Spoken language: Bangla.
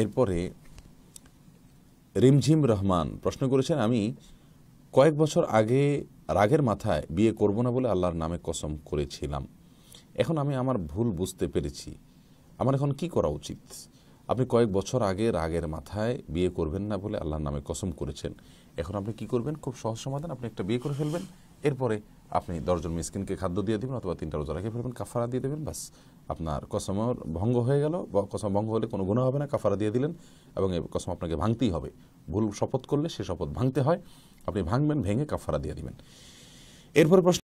এরপরে রিমঝিম রহমান প্রশ্ন করেছেন আমি কয়েক বছর আগে রাগের মাথায় বিয়ে করব না বলে আল্লাহর নামে কসম করেছিলাম এখন আমি আমার ভুল বুঝতে পেরেছি আমার এখন কি করা উচিত আপনি কয়েক বছর আগে রাগের মাথায় বিয়ে করবেন না বলে আল্লাহর নামে কসম করেছেন এখন আপনি কি করবেন খুব সহজ সমাধান আপনি একটা বিয়ে করে ফেলবেন এরপরে আপনি দশজন মিসকিনকে খাদ্য দিয়ে দেবেন অথবা তিনটা রোজা রেখে ফেলবেন কাফারা দিয়ে দেবেন বাস আপনার কসমর ভঙ্গ হয়ে গেল বা কসম ভঙ্গ হলে কোনো গুণা হবে না কাফারা দিয়ে দিলেন এবং এই কসম আপনাকে ভাঙতেই হবে ভুল শপথ করলে সে শপথ ভাঙতে হয় আপনি ভাঙবেন ভেঙে কাফারা দিয়ে দিবেন এরপরে প্রশ্ন